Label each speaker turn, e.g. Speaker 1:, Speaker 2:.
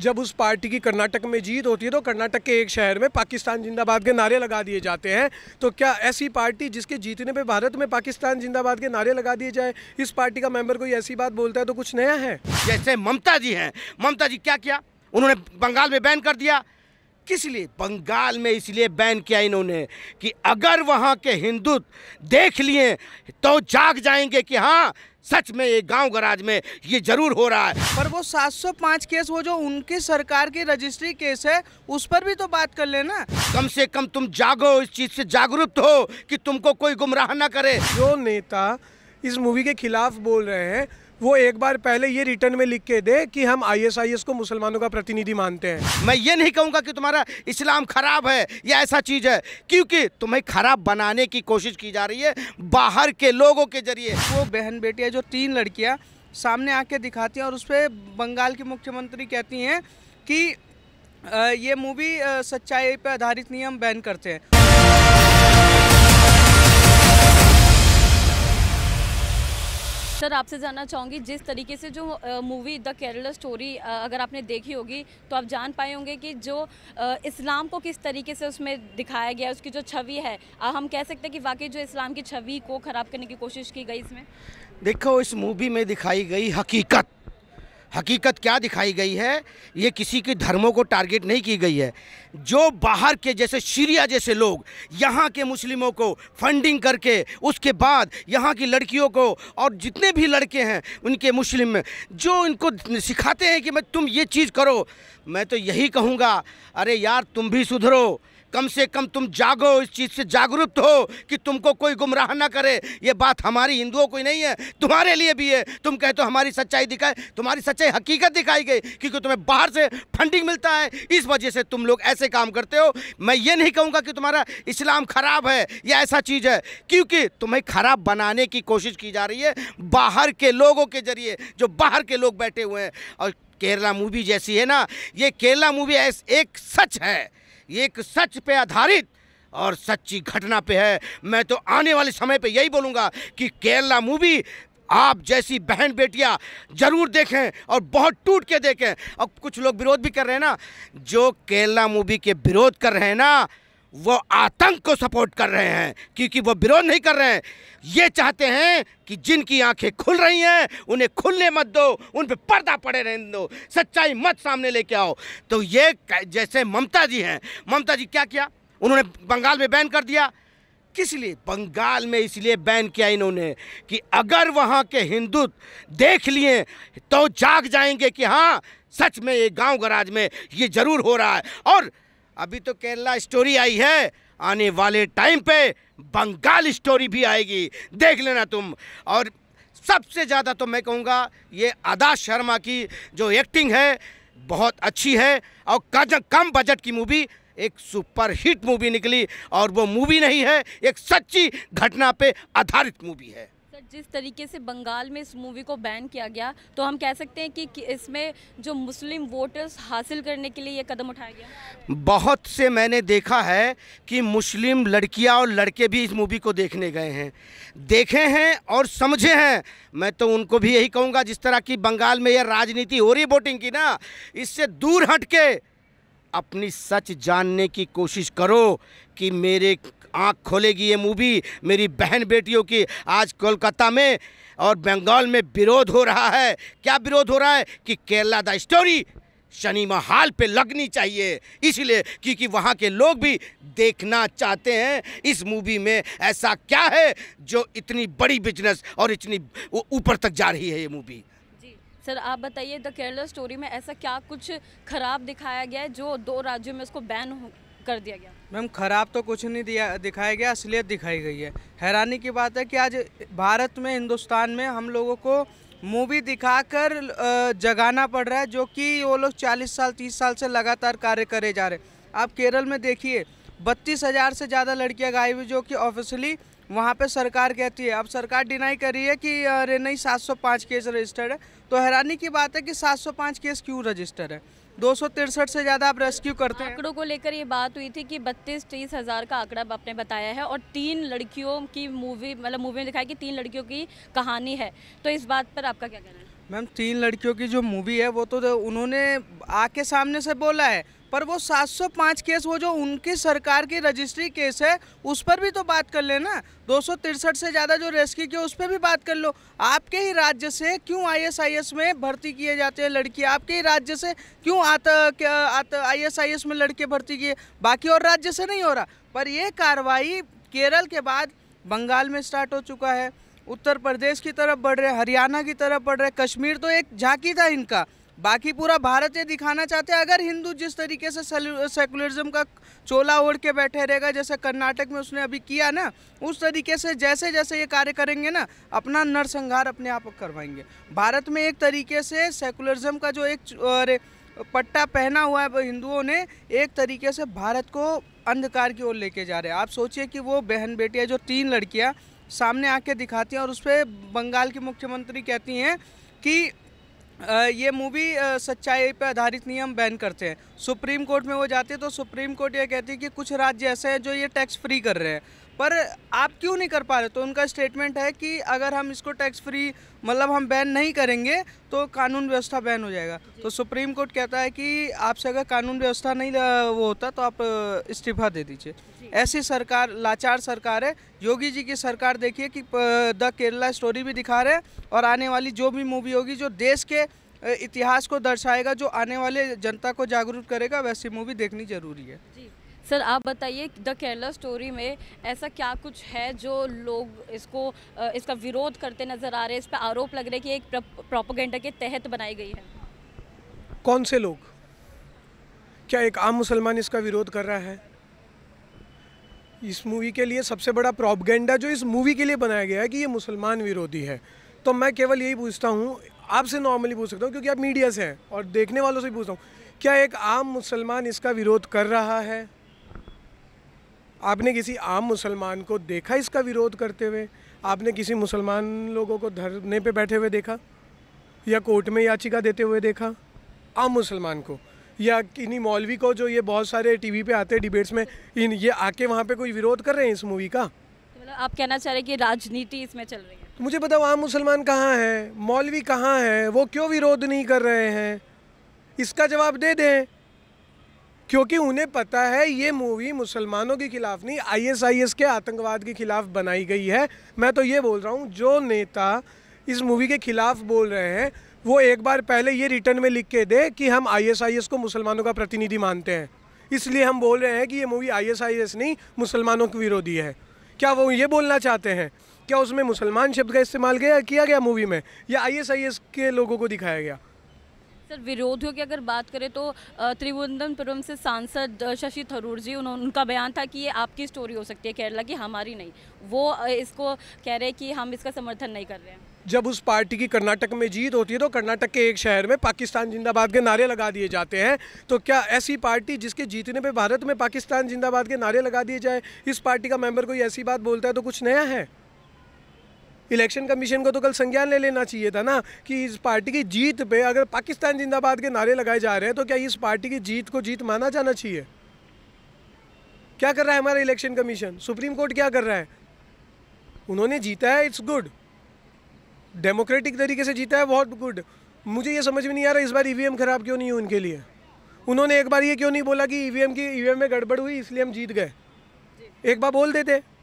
Speaker 1: जब उस पार्टी की कर्नाटक में जीत होती है तो कर्नाटक के एक शहर में पाकिस्तान जिंदाबाद के नारे लगा दिए जाते हैं तो क्या ऐसी पार्टी जिसके जीतने पे भारत में पाकिस्तान जिंदाबाद के नारे लगा दिए जाए इस पार्टी का मेंबर कोई ऐसी बात बोलता है तो कुछ नया है जैसे ममता जी हैं ममता जी क्या किया
Speaker 2: उन्होंने बंगाल में बैन कर दिया किस लिए बंगाल में इसलिए बैन किया इन्होंने कि अगर वहाँ के हिंदुत्व देख लिए तो जाग जाएंगे कि हाँ सच में ये गांव गराज में ये जरूर हो रहा है
Speaker 3: पर वो 705 केस वो जो उनकी सरकार की रजिस्ट्री केस है उस पर भी तो बात कर लेना कम से कम तुम जागो इस
Speaker 1: चीज से जागरूक हो कि तुमको कोई गुमराह ना करे जो नेता इस मूवी के खिलाफ बोल रहे हैं वो एक बार पहले ये रिटर्न में लिख के दे कि हम आईएसआईएस को मुसलमानों का प्रतिनिधि मानते हैं मैं ये नहीं कहूँगा कि तुम्हारा इस्लाम खराब है या ऐसा चीज़ है
Speaker 2: क्योंकि तुम्हें खराब बनाने की कोशिश की जा रही है बाहर के लोगों के जरिए वो बहन
Speaker 3: बेटियाँ जो तीन लड़कियाँ सामने आके दिखाती हैं और उस पर बंगाल की मुख्यमंत्री कहती हैं कि ये मूवी सच्चाई पर आधारित नहीं हम बैन करते हैं
Speaker 4: सर आपसे जानना चाहूँगी जिस तरीके से जो मूवी द केरला स्टोरी अगर आपने देखी होगी तो आप जान पाए होंगे कि जो इस्लाम को किस तरीके से उसमें दिखाया गया उसकी जो छवि है हम कह सकते हैं कि वाकई जो इस्लाम की छवि को ख़राब करने की कोशिश की गई इसमें
Speaker 2: देखो इस मूवी में दिखाई गई हकीकत हकीकत क्या दिखाई गई है ये किसी के धर्मों को टारगेट नहीं की गई है जो बाहर के जैसे सीरिया जैसे लोग यहाँ के मुस्लिमों को फंडिंग करके उसके बाद यहाँ की लड़कियों को और जितने भी लड़के हैं उनके मुस्लिम में जो इनको सिखाते हैं कि मैं तुम ये चीज़ करो मैं तो यही कहूँगा अरे यार तुम भी सुधरो कम से कम तुम जागो इस चीज़ से जागरूक हो कि तुमको कोई गुमराह ना करे ये बात हमारी हिंदुओं को ही नहीं है तुम्हारे लिए भी है तुम कहते तो हमारी सच्चाई दिखाए तुम्हारी सच्चाई हकीकत दिखाई गई क्योंकि तुम्हें बाहर से फंडिंग मिलता है इस वजह से तुम लोग ऐसे काम करते हो मैं ये नहीं कहूँगा कि तुम्हारा इस्लाम ख़राब है या ऐसा चीज़ है क्योंकि तुम्हें ख़राब बनाने की कोशिश की जा रही है बाहर के लोगों के जरिए जो बाहर के लोग बैठे हुए हैं और केरला मूवी जैसी है ना ये केरला मूवी एक सच है ये एक सच पे आधारित और सच्ची घटना पे है मैं तो आने वाले समय पे यही बोलूँगा कि केरला मूवी आप जैसी बहन बेटियाँ जरूर देखें और बहुत टूट के देखें अब कुछ लोग विरोध भी कर रहे हैं ना जो केरला मूवी के विरोध कर रहे हैं ना वो आतंक को सपोर्ट कर रहे हैं क्योंकि वो विरोध नहीं कर रहे हैं ये चाहते हैं कि जिनकी आंखें खुल रही हैं उन्हें खुलने मत दो उन पर पर्दा पड़े रहने दो सच्चाई मत सामने लेके आओ तो ये जैसे ममता जी हैं ममता जी क्या किया उन्होंने बंगाल में बैन कर दिया किस लिए बंगाल में इसलिए बैन किया इन्होंने कि अगर वहाँ के हिंदू देख लिए तो जाग जाएंगे कि हाँ सच में ये गांव गराज में ये ज़रूर हो रहा है और अभी तो केरला स्टोरी आई है आने वाले टाइम पे बंगाल स्टोरी भी आएगी देख लेना तुम और सबसे ज़्यादा तो मैं कहूँगा ये अदा शर्मा की जो एक्टिंग है बहुत अच्छी है और कम बजट की मूवी एक सुपर हिट मूवी निकली और वो मूवी नहीं है एक सच्ची घटना पे आधारित मूवी है
Speaker 4: जिस तरीके से बंगाल में इस मूवी को बैन किया गया तो हम कह सकते हैं कि इसमें जो मुस्लिम वोटर्स हासिल करने के लिए ये कदम उठाया गया
Speaker 2: बहुत से मैंने देखा है कि मुस्लिम लड़कियां और लड़के भी इस मूवी को देखने गए हैं देखे हैं और समझे हैं मैं तो उनको भी यही कहूँगा जिस तरह की बंगाल में यह राजनीति हो रही वोटिंग की ना इससे दूर हट के अपनी सच जानने की कोशिश करो कि मेरे आँख खोलेगी ये मूवी मेरी बहन बेटियों की आज कोलकाता में और बंगाल में विरोध हो रहा है क्या विरोध हो रहा है कि केरला द स्टोरी शनि हाल पे लगनी चाहिए इसलिए क्योंकि वहाँ के लोग भी देखना चाहते हैं इस मूवी में ऐसा क्या है जो इतनी बड़ी बिजनेस और इतनी ऊपर तक जा रही है ये मूवी
Speaker 4: सर आप बताइए द केरला स्टोरी में ऐसा क्या कुछ खराब दिखाया गया है जो दो राज्यों में उसको बैन कर दिया गया
Speaker 3: मैम खराब तो कुछ नहीं दिया दिखाया गया असलियत दिखाई गई है हैरानी की बात है कि आज भारत में हिंदुस्तान में हम लोगों को मूवी दिखाकर जगाना पड़ रहा है जो कि वो लोग 40 साल 30 साल से लगातार कार्य करे जा रहे आप केरल में देखिए बत्तीस हज़ार से ज़्यादा लड़कियां गायब हुई जो कि ऑफिशियली वहाँ पे सरकार कहती है अब सरकार डिनाई कर रही है कि अरे नहीं 705 केस रजिस्टर्ड है तो हैरानी की बात है कि 705 केस क्यों रजिस्टर्ड है दो से ज़्यादा आप रेस्क्यू करते हैं
Speaker 4: आंकड़ों को लेकर ये बात हुई थी कि बत्तीस तीस हज़ार का आंकड़ा आपने बताया है और तीन लड़कियों की मूवी मतलब मूवी में दिखाई कि तीन लड़कियों की कहानी है तो इस बात पर आपका क्या कहना है
Speaker 3: मैम तीन लड़कियों की जो मूवी है वो तो उन्होंने आके सामने से बोला है पर वो 705 केस वो जो उनकी सरकार की रजिस्ट्री केस है उस पर भी तो बात कर लेना दो से ज़्यादा जो रेस्क्यू किया उस पर भी बात कर लो आपके ही राज्य से क्यों आईएसआईएस में भर्ती किए जाते हैं लड़के आपके ही राज्य से क्यों आता आईएसआईएस में लड़के भर्ती किए बाकी और राज्य से नहीं हो रहा पर ये कार्रवाई केरल के बाद बंगाल में स्टार्ट हो चुका है उत्तर प्रदेश की तरफ बढ़ रहे हरियाणा की तरफ बढ़ रहे कश्मीर तो एक झाँकी था इनका बाकी पूरा भारत ये दिखाना चाहते हैं अगर हिंदू जिस तरीके से सेकुलरिज्म का चोला ओढ़ के बैठे रहेगा जैसे कर्नाटक में उसने अभी किया ना उस तरीके से जैसे जैसे ये कार्य करेंगे ना अपना नरसंहार अपने आप करवाएंगे भारत में एक तरीके से सेकुलरिज्म का जो एक पट्टा पहना हुआ है हिंदुओं ने एक तरीके से भारत को अंधकार की ओर लेके जा रहे हैं आप सोचिए कि वो बहन बेटियाँ जो तीन लड़कियाँ सामने आके दिखाती हैं और उस पर बंगाल की मुख्यमंत्री कहती हैं कि ये मूवी सच्चाई पर आधारित नियम बैन करते हैं सुप्रीम कोर्ट में वो जाते हैं तो सुप्रीम कोर्ट ये कहती है कि कुछ राज्य ऐसे हैं जो ये टैक्स फ्री कर रहे हैं पर आप क्यों नहीं कर पा रहे तो उनका स्टेटमेंट है कि अगर हम इसको टैक्स फ्री मतलब हम बैन नहीं करेंगे तो कानून व्यवस्था बैन हो जाएगा तो सुप्रीम कोर्ट कहता है कि आपसे अगर कानून व्यवस्था नहीं वो होता तो आप इस्तीफा दे दीजिए ऐसी सरकार लाचार सरकार है योगी जी की सरकार देखिए कि द केरला स्टोरी भी दिखा रहे हैं और आने वाली जो भी मूवी होगी जो देश के इतिहास को दर्शाएगा जो आने वाले जनता को जागरूक करेगा वैसी मूवी देखनी जरूरी है
Speaker 4: सर आप बताइए द केरला स्टोरी में ऐसा क्या कुछ है जो लोग इसको इसका विरोध करते नज़र आ रहे हैं इस पर आरोप लग रहे हैं कि एक प्रोपोगेंडा के तहत बनाई गई है
Speaker 1: कौन से लोग क्या एक आम मुसलमान इसका विरोध कर रहा है इस मूवी के लिए सबसे बड़ा प्रॉपगेंडा जो इस मूवी के लिए बनाया गया है कि ये मुसलमान विरोधी है तो मैं केवल यही पूछता हूँ आपसे नॉर्मली पूछ सकता हूँ क्योंकि आप मीडिया से हैं और देखने वालों से भी पूछता हूँ क्या एक आम मुसलमान इसका विरोध कर रहा है आपने किसी आम मुसलमान को देखा इसका विरोध करते हुए आपने किसी मुसलमान लोगों को धरने पे बैठे हुए देखा या कोर्ट में याचिका देते हुए देखा आम मुसलमान को या किन्हीं मौलवी को जो ये बहुत सारे टीवी पे आते हैं डिबेट्स में इन ये आके वहाँ पे कोई विरोध कर रहे हैं इस मूवी का मतलब
Speaker 4: आप कहना चाह रहे हैं कि राजनीति इसमें चल रही है
Speaker 1: मुझे बताओ आम मुसलमान कहाँ है मौलवी कहाँ है वो क्यों विरोध नहीं कर रहे हैं इसका जवाब दे दें क्योंकि उन्हें पता है ये मूवी मुसलमानों के खिलाफ नहीं आईएसआईएस के आतंकवाद के खिलाफ बनाई गई है मैं तो ये बोल रहा हूँ जो नेता इस मूवी के खिलाफ बोल रहे हैं वो एक बार पहले ये रिटर्न में लिख के दे कि हम आईएसआईएस को मुसलमानों का प्रतिनिधि मानते हैं इसलिए हम बोल रहे हैं कि ये मूवी आईएसआईएस नहीं मुसलमानों की विरोधी है क्या वो ये बोलना चाहते हैं क्या उसमें मुसलमान शब्द का इस्तेमाल किया गया मूवी में या आईएसआईएस के लोगों को दिखाया गया
Speaker 4: सर विरोधियों की अगर बात करें तो त्रिवुवनंतपुरम से सांसद शशि थरूर जी उन्होंने उनका बयान था कि ये आपकी स्टोरी हो सकती है केरला की हमारी नहीं वो इसको कह रहे हैं कि हम इसका समर्थन नहीं कर रहे हैं
Speaker 1: जब उस पार्टी की कर्नाटक में जीत होती है तो कर्नाटक के एक शहर में पाकिस्तान जिंदाबाद के नारे लगा दिए जाते हैं तो क्या ऐसी पार्टी जिसके जीतने पे भारत में पाकिस्तान जिंदाबाद के नारे लगा दिए जाए इस पार्टी का मेंबर कोई ऐसी बात बोलता है तो कुछ नया है इलेक्शन कमीशन को तो कल संज्ञान ले लेना चाहिए था ना कि इस पार्टी की जीत पे अगर पाकिस्तान जिंदाबाद के नारे लगाए जा रहे हैं तो क्या इस पार्टी की जीत को जीत माना जाना चाहिए क्या कर रहा है हमारा इलेक्शन कमीशन सुप्रीम कोर्ट क्या कर रहा है उन्होंने जीता है इट्स गुड डेमोक्रेटिक तरीके से जीता है बहुत गुड मुझे ये समझ में नहीं आ रहा इस बार ईवीएम e खराब क्यों नहीं हुई उनके लिए उन्होंने एक बार ये क्यों नहीं बोला कि ईवीएम e की ईवीएम e में गड़बड़ हुई इसलिए हम जीत गए एक बार बोल देते